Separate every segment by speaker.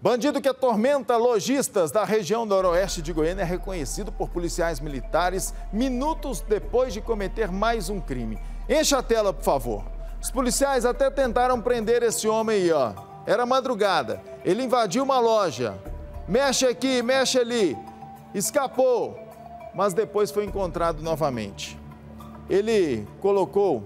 Speaker 1: Bandido que atormenta lojistas da região noroeste de Goiânia é reconhecido por policiais militares minutos depois de cometer mais um crime. Encha a tela, por favor. Os policiais até tentaram prender esse homem aí, ó. Era madrugada. Ele invadiu uma loja. Mexe aqui, mexe ali. Escapou, mas depois foi encontrado novamente. Ele colocou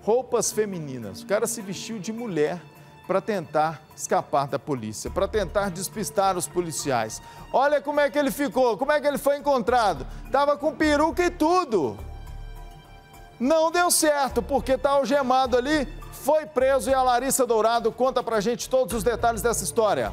Speaker 1: roupas femininas. O cara se vestiu de mulher para tentar escapar da polícia, para tentar despistar os policiais. Olha como é que ele ficou, como é que ele foi encontrado. Tava com peruca e tudo. Não deu certo, porque tá algemado ali, foi preso e a Larissa Dourado conta pra gente todos os detalhes dessa história.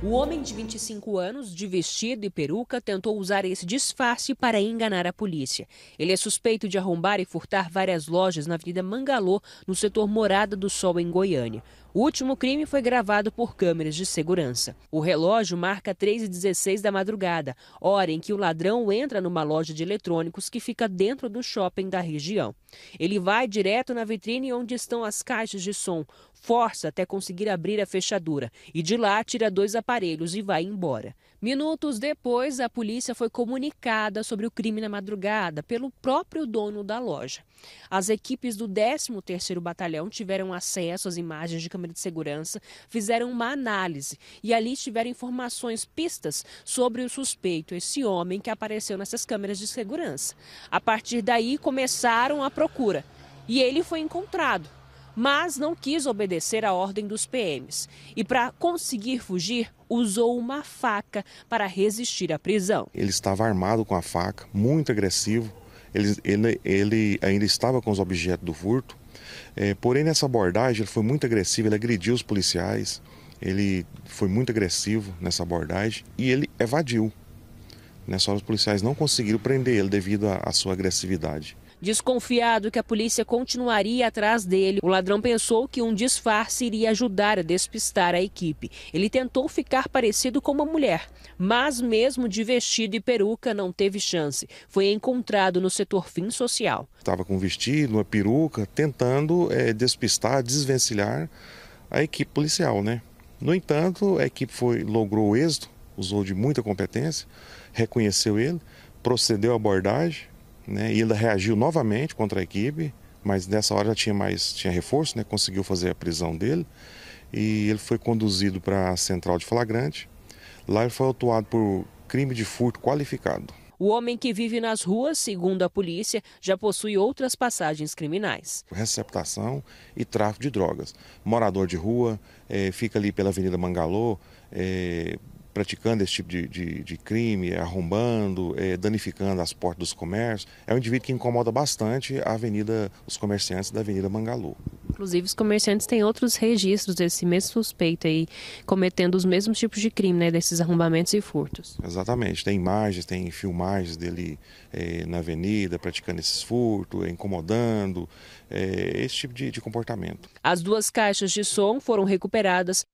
Speaker 2: O homem de 25 anos, de vestido e peruca, tentou usar esse disfarce para enganar a polícia. Ele é suspeito de arrombar e furtar várias lojas na Avenida Mangalô, no setor Morada do Sol, em Goiânia. O último crime foi gravado por câmeras de segurança. O relógio marca 3h16 da madrugada, hora em que o ladrão entra numa loja de eletrônicos que fica dentro do shopping da região. Ele vai direto na vitrine onde estão as caixas de som, força até conseguir abrir a fechadura e de lá tira dois aparelhos e vai embora. Minutos depois, a polícia foi comunicada sobre o crime na madrugada pelo próprio dono da loja. As equipes do 13º Batalhão tiveram acesso às imagens de câmera de segurança, fizeram uma análise e ali tiveram informações, pistas sobre o suspeito, esse homem que apareceu nessas câmeras de segurança. A partir daí começaram a procura e ele foi encontrado mas não quis obedecer à ordem dos PMs. E para conseguir fugir, usou uma faca para resistir à prisão.
Speaker 3: Ele estava armado com a faca, muito agressivo. Ele, ele, ele ainda estava com os objetos do furto. É, porém, nessa abordagem, ele foi muito agressivo, ele agrediu os policiais, ele foi muito agressivo nessa abordagem e ele evadiu. Nessa hora, os policiais não conseguiram prender ele devido à sua agressividade.
Speaker 2: Desconfiado que a polícia continuaria atrás dele, o ladrão pensou que um disfarce iria ajudar a despistar a equipe. Ele tentou ficar parecido com uma mulher, mas mesmo de vestido e peruca não teve chance. Foi encontrado no setor fim social.
Speaker 3: Estava com vestido, uma peruca, tentando é, despistar, desvencilhar a equipe policial, né? No entanto, a equipe foi, logrou o êxito, usou de muita competência, reconheceu ele, procedeu à abordagem, né? E ainda reagiu novamente contra a equipe, mas nessa hora já tinha mais tinha reforço, né? Conseguiu fazer a prisão dele e ele foi conduzido para a central de flagrante. Lá ele foi autuado por crime de furto qualificado.
Speaker 2: O homem que vive nas ruas, segundo a polícia, já possui outras passagens criminais.
Speaker 3: Receptação e tráfico de drogas. Morador de rua, é, fica ali pela Avenida Mangalô, é, praticando esse tipo de, de, de crime, arrombando, é, danificando as portas dos comércios, é um indivíduo que incomoda bastante a avenida, os comerciantes da Avenida Mangalô.
Speaker 2: Inclusive, os comerciantes têm outros registros desse mesmo suspeito aí, cometendo os mesmos tipos de crime, né, desses arrombamentos e furtos.
Speaker 3: Exatamente, tem imagens, tem filmagens dele é, na avenida, praticando esses furtos, é, incomodando, é, esse tipo de, de comportamento.
Speaker 2: As duas caixas de som foram recuperadas